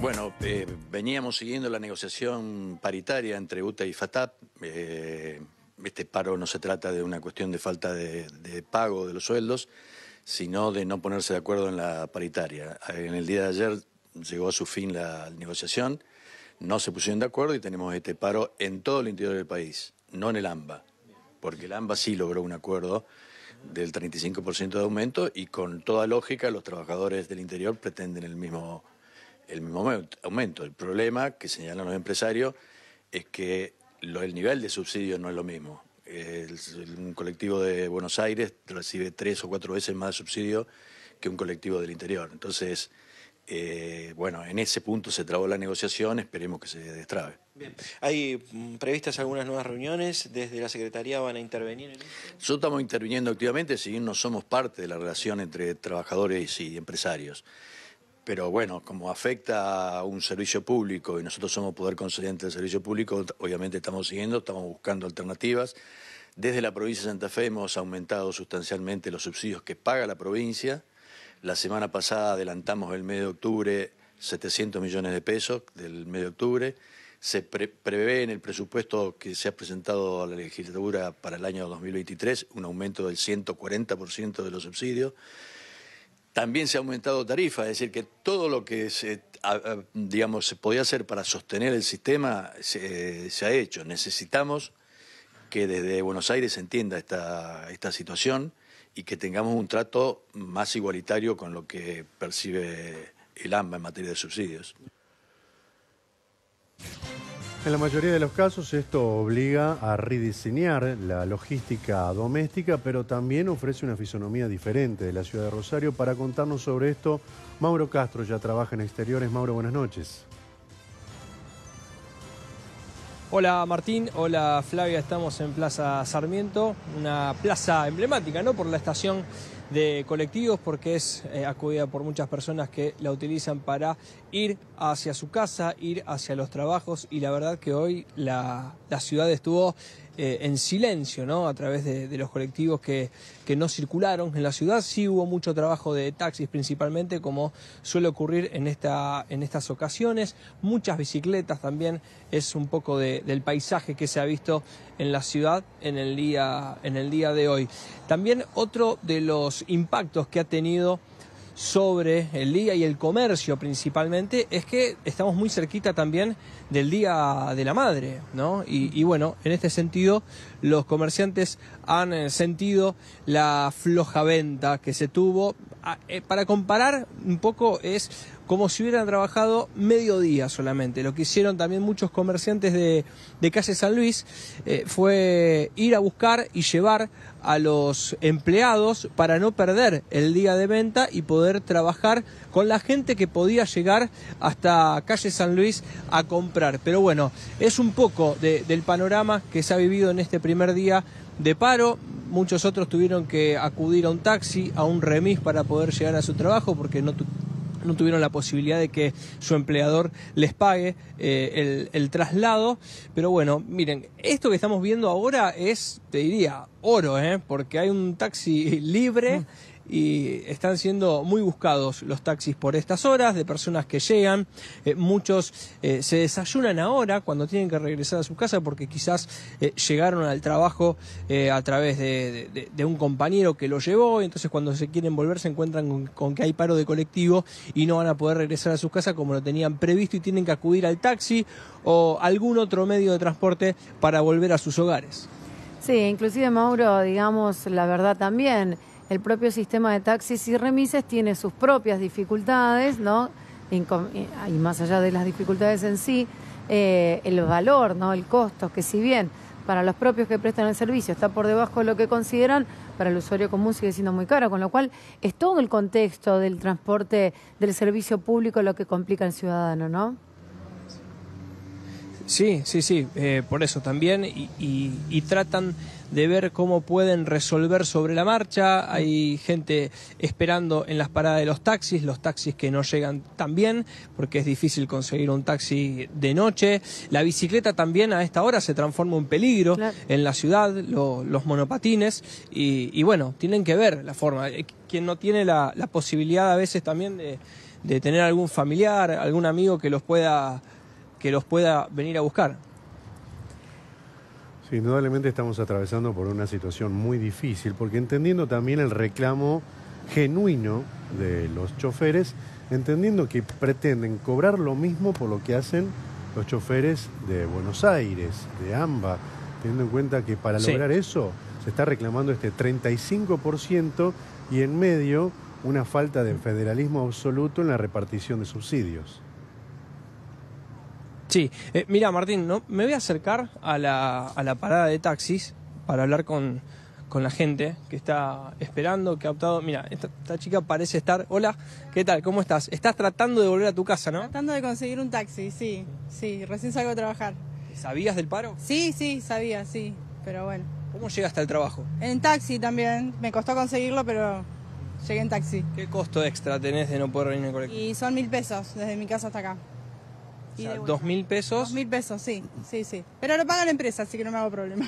Bueno, eh, veníamos siguiendo la negociación paritaria entre UTA y FATAP. Eh, este paro no se trata de una cuestión de falta de, de, pago de los sueldos, sino de no ponerse de acuerdo en la paritaria. En el día de ayer llegó a su fin la negociación, no se pusieron de acuerdo y tenemos este paro en todo el interior del país, no en el AMBA, porque el AMBA sí logró un acuerdo del 35% de aumento y con toda lógica los trabajadores del interior pretenden el mismo el mismo aumento. El problema que señalan los empresarios es que el nivel de subsidio no es lo mismo. un colectivo de Buenos Aires recibe tres o cuatro veces más subsidio que un colectivo del interior. Entonces, eh, bueno, en ese punto se trabó la negociación, esperemos que se destrabe. Bien. ¿Hay mm, previstas algunas nuevas reuniones? ¿Desde la Secretaría van a intervenir en Nosotros estamos interviniendo activamente, si bien no somos parte de la relación entre trabajadores y empresarios pero bueno, como afecta a un servicio público y nosotros somos poder concedente del servicio público, obviamente estamos siguiendo, estamos buscando alternativas. Desde la provincia de Santa Fe hemos aumentado sustancialmente los subsidios que paga la provincia. La semana pasada adelantamos el mes de octubre 700 millones de pesos del mes de octubre. Se prevé en el presupuesto que se ha presentado a la legislatura para el año 2023 un aumento del 140% de los subsidios también se ha aumentado tarifa, es decir, que todo lo que se, digamos, se podía hacer para sostener el sistema se, ha hecho. Necesitamos que desde Buenos Aires se entienda esta, esta situación y que tengamos un trato más igualitario con lo que percibe el AMBA en materia de subsidios. En la mayoría de los casos esto obliga a rediseñar la logística doméstica, pero también ofrece una fisonomía diferente de la ciudad de Rosario. Para contarnos sobre esto, Mauro Castro ya trabaja en exteriores. Mauro, buenas noches. Hola Martín, hola Flavia, estamos en Plaza Sarmiento, una plaza emblemática, ¿no? Por la estación de colectivos porque es eh, acudida por muchas personas que la utilizan para ir hacia su casa, ir hacia los trabajos y la verdad que hoy la, la ciudad estuvo eh, en silencio, ¿no? A través de, los colectivos que, que, no circularon en la ciudad. Sí hubo mucho trabajo de taxis principalmente, como suele ocurrir en, esta, en estas ocasiones. Muchas bicicletas también es un poco de, del paisaje que se ha visto en la ciudad en el día, en el día de hoy. También otro de los impactos que ha tenido sobre el día y el comercio principalmente es que estamos muy cerquita también del Día de la Madre, ¿no? Y, bueno, en este sentido los comerciantes han eh, sentido la floja venta que se tuvo Ah, eh, para comparar un poco es como si hubieran trabajado mediodía solamente. Lo que hicieron también muchos comerciantes de, calle San Luis eh, fue ir a buscar y llevar a los empleados para no perder el día de venta y poder trabajar con la gente que podía llegar hasta calle San Luis a comprar. Pero bueno, es un poco del panorama que se ha vivido en este primer día de paro muchos otros tuvieron que acudir a un taxi, a un remis para poder llegar a su trabajo porque no, tuvieron la posibilidad de que su empleador les pague eh, el, traslado. Pero bueno, miren, esto que estamos viendo ahora es, te diría, oro, ¿eh? porque hay un taxi libre. Mm y están siendo muy buscados los taxis por estas horas de personas que llegan. Eh, muchos eh, se desayunan ahora cuando tienen que regresar a su casa porque quizás eh, llegaron al trabajo a través de, un compañero que lo llevó y entonces cuando se quieren volver se encuentran con, que hay paro de colectivo y no van a poder regresar a su casa como lo tenían previsto y tienen que acudir al taxi o algún otro medio de transporte para volver a sus hogares. Sí, inclusive Mauro, digamos la verdad también el propio sistema de taxis y remises tiene sus propias dificultades, ¿no? Eh, y más allá de las dificultades en sí, eh, el valor, ¿no? El costo, que si bien para los propios que prestan el servicio está por debajo de lo que consideran, para el usuario común sigue siendo muy caro, con lo cual es todo el contexto del transporte, del servicio público lo que complica al ciudadano, ¿no? Sí, sí, sí, eh, por eso también, y, y, y tratan de ver cómo pueden resolver sobre la marcha. Hay gente esperando en las paradas de los taxis, los taxis que no llegan también, porque es difícil conseguir un taxi de noche. La bicicleta también a esta hora se transforma en peligro en la ciudad, los monopatines, y, bueno, tienen que ver la forma. Eh, quien no tiene la, posibilidad a veces también de, de tener algún familiar, algún amigo que los pueda que los pueda venir a buscar indudablemente estamos atravesando por una situación muy difícil, porque entendiendo también el reclamo genuino de los choferes, entendiendo que pretenden cobrar lo mismo por lo que hacen los choferes de Buenos Aires, de AMBA, teniendo en cuenta que para lograr eso se está reclamando este 35% y en medio una falta de federalismo absoluto en la repartición de subsidios. Sí, eh, mira Martín, ¿no? me voy a acercar a la, a la parada de taxis para hablar con, la gente que está esperando, que ha optado. Mira, esta, chica parece estar. Hola, ¿qué tal? ¿Cómo estás? Estás tratando de volver a tu casa, ¿no? Tratando de conseguir un taxi, sí, sí, recién salgo a trabajar. ¿Sabías del paro? Sí, sí, sabía, sí, pero bueno. ¿Cómo llegaste al trabajo? En taxi también, me costó conseguirlo, pero llegué en taxi. ¿Qué costo extra tenés de no poder venir en colectivo? Y son mil pesos desde mi casa hasta acá dos mil pesos. Dos mil pesos, sí, sí, sí. Pero lo paga la empresa, así que no me hago problema.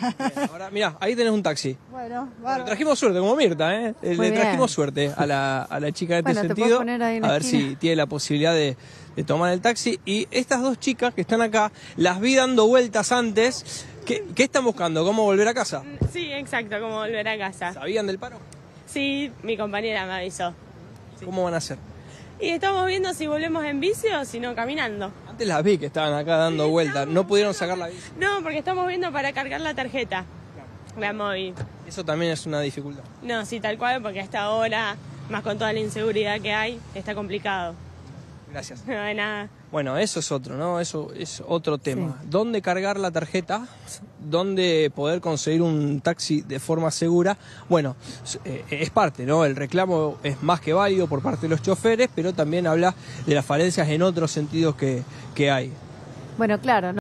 mira ahí tenés un taxi. Bueno, trajimos suerte, como Mirta, ¿eh? le trajimos suerte a la, a la chica de este sentido. a ver si tiene la posibilidad de, tomar el taxi. Y estas dos chicas que están acá, las vi dando vueltas antes. ¿Qué, están buscando? ¿Cómo volver a casa? Mm, sí, exacto, cómo volver a casa. ¿Sabían del paro? Sí, mi compañera me avisó. ¿Cómo van a hacer? Y estamos viendo si volvemos en bici o si no caminando. Antes las vi que estaban acá dando vueltas. No pudieron sacar la bici. No, porque estamos viendo para cargar la tarjeta. La móvil. Eso también es una dificultad. No, sí, tal cual, porque hasta ahora, más con toda la inseguridad que hay, está complicado. Gracias. No, de nada. Bueno, eso es otro, ¿no? Eso es otro tema. ¿Dónde cargar la tarjeta? ¿Dónde poder conseguir un taxi de forma segura? Bueno, eh, es parte, ¿no? El reclamo es más que válido por parte de los choferes, pero también habla de las falencias en otros sentidos que, que hay. Bueno, claro, ¿no?